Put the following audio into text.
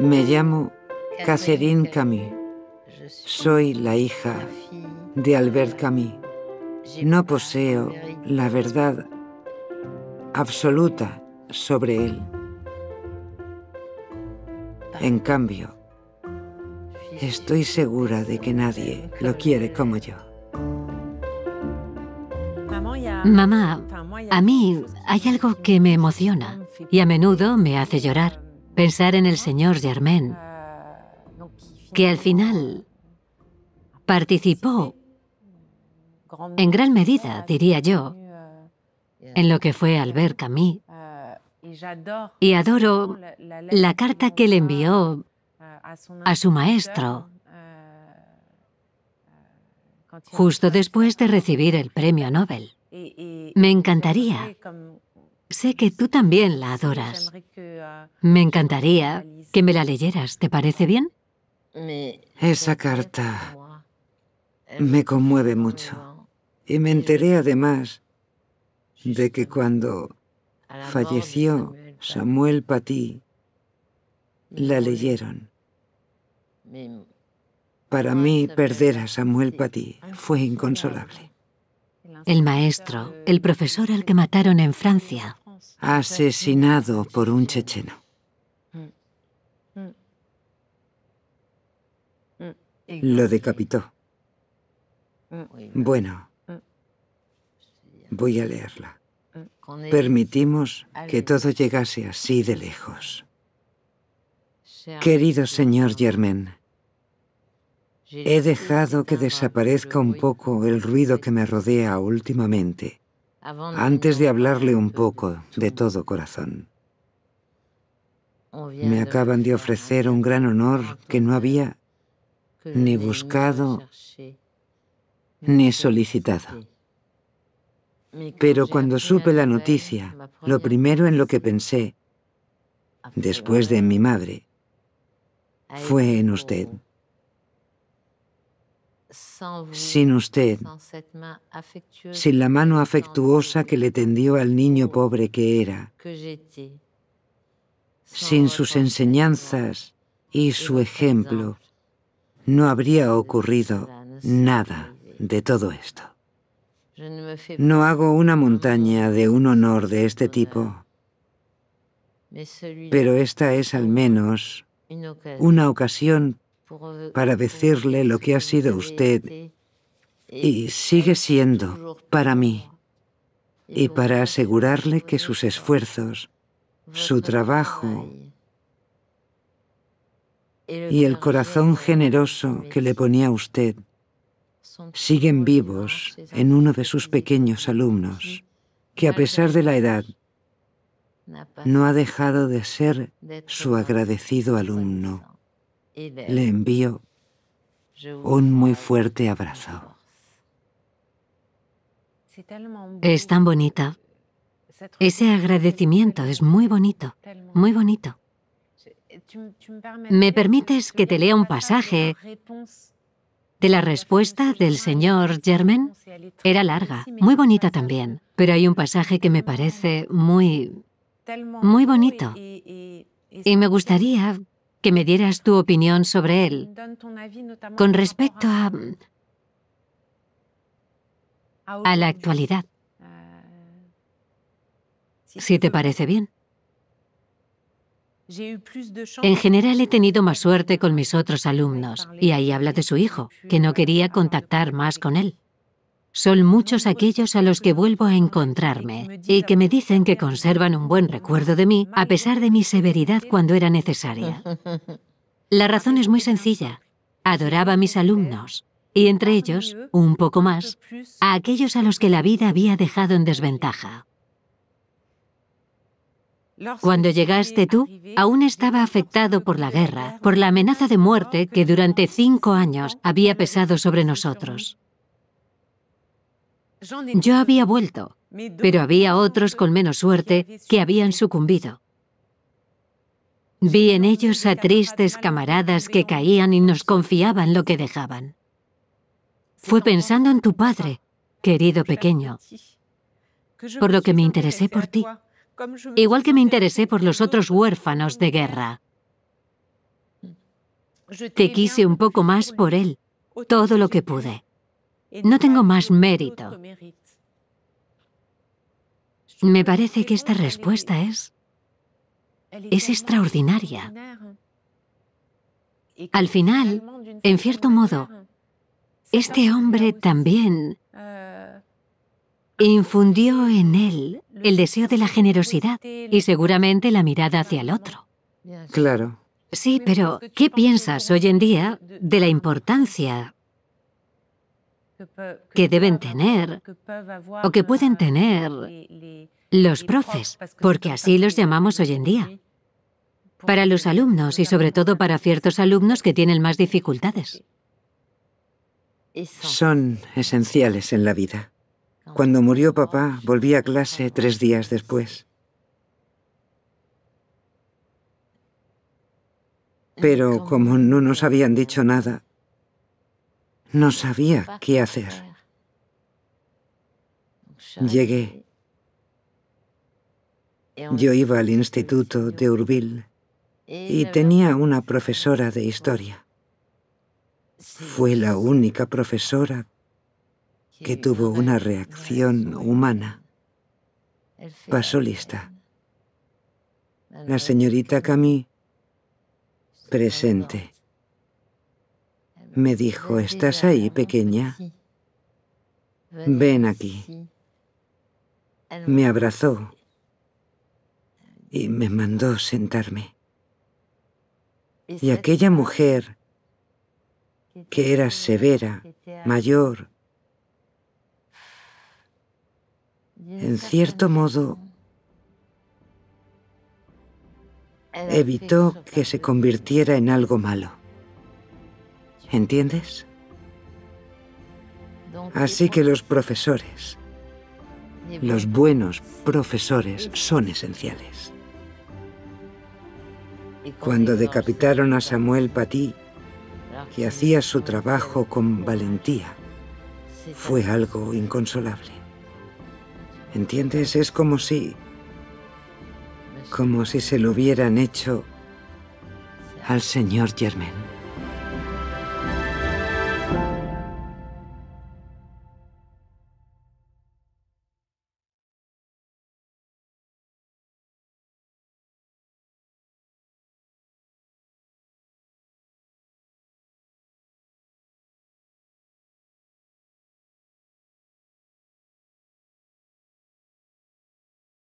Me llamo Catherine Camus. Soy la hija de Albert Camus. No poseo la verdad absoluta sobre él. En cambio, estoy segura de que nadie lo quiere como yo. Mamá, a mí hay algo que me emociona y a menudo me hace llorar pensar en el señor Germain, que al final participó, en gran medida, diría yo, en lo que fue Albert Camus. Y adoro la carta que le envió a su maestro justo después de recibir el premio Nobel. Me encantaría Sé que tú también la adoras. Me encantaría que me la leyeras. ¿Te parece bien? Esa carta me conmueve mucho. Y me enteré además de que cuando falleció Samuel Paty, la leyeron. Para mí, perder a Samuel Paty fue inconsolable. El maestro, el profesor al que mataron en Francia, asesinado por un checheno. Lo decapitó. Bueno, voy a leerla. Permitimos que todo llegase así de lejos. Querido señor Germain, he dejado que desaparezca un poco el ruido que me rodea últimamente antes de hablarle un poco de todo corazón. Me acaban de ofrecer un gran honor que no había ni buscado ni solicitado. Pero cuando supe la noticia, lo primero en lo que pensé, después de mi madre, fue en usted sin usted, sin la mano afectuosa que le tendió al niño pobre que era, sin sus enseñanzas y su ejemplo, no habría ocurrido nada de todo esto. No hago una montaña de un honor de este tipo, pero esta es al menos una ocasión para decirle lo que ha sido usted y sigue siendo para mí y para asegurarle que sus esfuerzos, su trabajo y el corazón generoso que le ponía usted siguen vivos en uno de sus pequeños alumnos, que a pesar de la edad no ha dejado de ser su agradecido alumno. Le envío un muy fuerte abrazo. Es tan bonita. Ese agradecimiento es muy bonito, muy bonito. ¿Me permites que te lea un pasaje de la respuesta del señor Germain? Era larga, muy bonita también, pero hay un pasaje que me parece muy, muy bonito. Y me gustaría que me dieras tu opinión sobre él. Con respecto a... a la actualidad. Si te parece bien. En general he tenido más suerte con mis otros alumnos, y ahí habla de su hijo, que no quería contactar más con él. Son muchos aquellos a los que vuelvo a encontrarme y que me dicen que conservan un buen recuerdo de mí a pesar de mi severidad cuando era necesaria. La razón es muy sencilla. Adoraba a mis alumnos y entre ellos, un poco más, a aquellos a los que la vida había dejado en desventaja. Cuando llegaste tú, aún estaba afectado por la guerra, por la amenaza de muerte que durante cinco años había pesado sobre nosotros. Yo había vuelto, pero había otros con menos suerte que habían sucumbido. Vi en ellos a tristes camaradas que caían y nos confiaban lo que dejaban. Fue pensando en tu padre, querido pequeño, por lo que me interesé por ti, igual que me interesé por los otros huérfanos de guerra. Te quise un poco más por él, todo lo que pude. No tengo más mérito. Me parece que esta respuesta es... es extraordinaria. Al final, en cierto modo, este hombre también eh, infundió en él el deseo de la generosidad y seguramente la mirada hacia el otro. Claro. Sí, pero ¿qué piensas hoy en día de la importancia que deben tener o que pueden tener los profes, pues, porque así los llamamos hoy en día, para los alumnos y sobre todo para ciertos alumnos que tienen más dificultades. Son esenciales en la vida. Cuando murió papá, volví a clase tres días después. Pero como no nos habían dicho nada, no sabía qué hacer. Llegué. Yo iba al instituto de Urbil y tenía una profesora de historia. Fue la única profesora que tuvo una reacción humana. Pasó lista. La señorita Camí presente. Me dijo, ¿estás ahí, pequeña? Ven aquí. Me abrazó y me mandó sentarme. Y aquella mujer, que era severa, mayor, en cierto modo evitó que se convirtiera en algo malo. ¿Entiendes? Así que los profesores, los buenos profesores son esenciales. Cuando decapitaron a Samuel Paty, que hacía su trabajo con valentía, fue algo inconsolable. ¿Entiendes? Es como si... como si se lo hubieran hecho al señor Germain.